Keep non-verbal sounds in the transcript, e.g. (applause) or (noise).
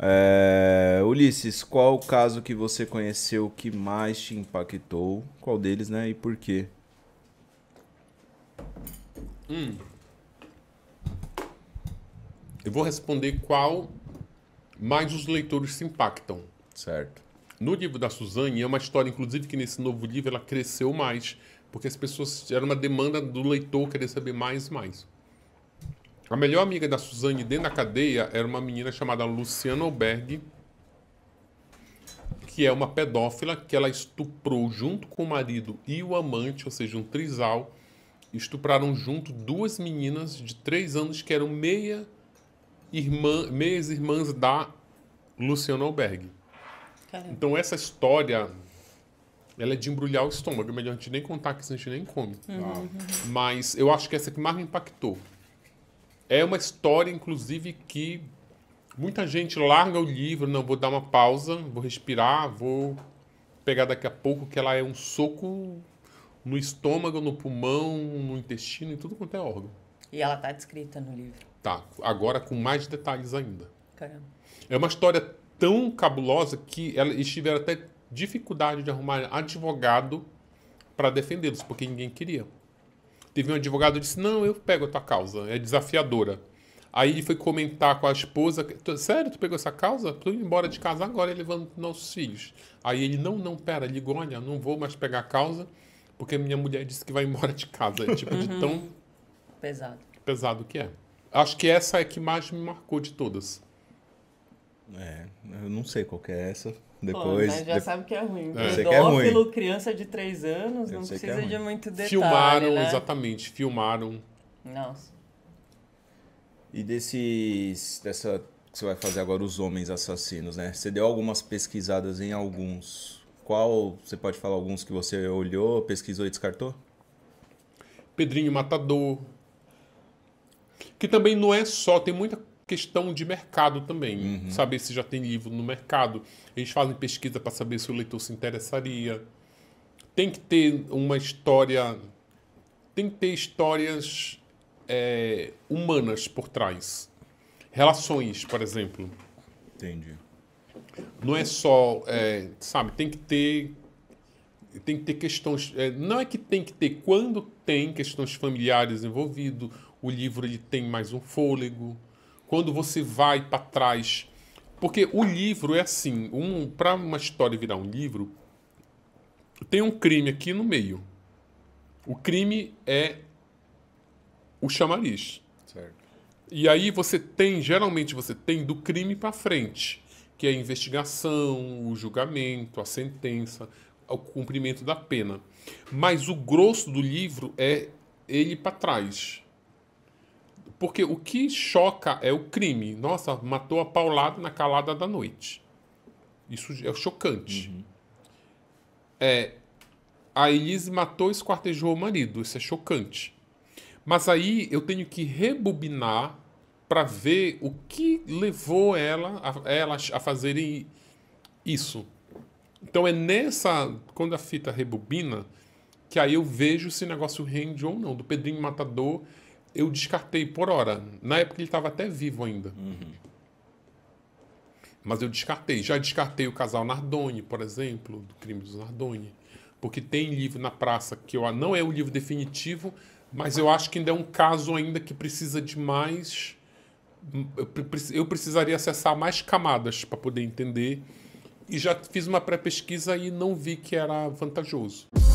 É... Ulisses, qual o caso que você conheceu que mais te impactou? Qual deles, né? E por quê? Hum. Eu vou responder qual mais os leitores se impactam. Certo. No livro da Suzane, é uma história, inclusive, que nesse novo livro ela cresceu mais, porque as pessoas. Era uma demanda do leitor querer saber mais e mais. A melhor amiga da Suzane dentro da cadeia era uma menina chamada Luciana Alberg, que é uma pedófila que ela estuprou junto com o marido e o amante, ou seja, um trisal. Estupraram junto duas meninas de três anos que eram meia irmã, meias irmãs da Luciana Alberg. Então essa história ela é de embrulhar o estômago. É melhor a gente nem contar que a gente nem come. Uhum. Mas eu acho que essa que mais me impactou. É uma história, inclusive, que muita gente larga o livro, não, vou dar uma pausa, vou respirar, vou pegar daqui a pouco, que ela é um soco no estômago, no pulmão, no intestino, em tudo quanto é órgão. E ela tá descrita no livro. Tá, agora com mais detalhes ainda. Caramba. É uma história tão cabulosa que ela, eles tiveram até dificuldade de arrumar advogado para defendê-los, porque ninguém queria. Teve um advogado que disse: Não, eu pego a tua causa, é desafiadora. Aí ele foi comentar com a esposa: Sério, tu pegou essa causa? tu indo embora de casa agora, levando nossos filhos. Aí ele: Não, não, pera, ligou: Olha, não vou mais pegar a causa, porque minha mulher disse que vai embora de casa. É (laughs) tipo de uhum. tão. Pesado. Pesado que é. Acho que essa é que mais me marcou de todas. É, eu não sei qual que é essa. Depois. Pô, né, mas já de... sabe que é ruim. É. Pedófilo, é ruim. criança de 3 anos, eu não é precisa é de muito detalhe. Filmaram, né? exatamente, filmaram. Nossa. E desses. dessa que você vai fazer agora, os homens assassinos, né? Você deu algumas pesquisadas em alguns. Qual. Você pode falar alguns que você olhou, pesquisou e descartou? Pedrinho Matador. Que também não é só, tem muita questão de mercado também. Uhum. Saber se já tem livro no mercado. Eles fazem pesquisa para saber se o leitor se interessaria. Tem que ter uma história. Tem que ter histórias é, humanas por trás. Relações, por exemplo. Entendi. Não é só. É, sabe, tem que ter. Tem que ter questões. É, não é que tem que ter. Quando tem questões familiares envolvido, o livro ele tem mais um fôlego quando você vai para trás. Porque o livro é assim, um, para uma história virar um livro, tem um crime aqui no meio. O crime é o chamariz. Certo. E aí você tem, geralmente você tem do crime para frente, que é a investigação, o julgamento, a sentença, o cumprimento da pena. Mas o grosso do livro é ele para trás. Porque o que choca é o crime. Nossa, matou a paulada na calada da noite. Isso é chocante. Uhum. É, a Elise matou e esquartejou o marido. Isso é chocante. Mas aí eu tenho que rebobinar para ver o que levou ela a, ela a fazerem isso. Então é nessa, quando a fita rebobina, que aí eu vejo se o negócio rende ou não. Do Pedrinho Matador eu descartei por hora. Na época ele estava até vivo ainda. Uhum. Mas eu descartei. Já descartei o casal Nardoni, por exemplo, do crime dos Nardoni. Porque tem livro na praça que eu, não é o livro definitivo, mas eu acho que ainda é um caso ainda que precisa de mais. Eu precisaria acessar mais camadas para poder entender. E já fiz uma pré-pesquisa e não vi que era vantajoso.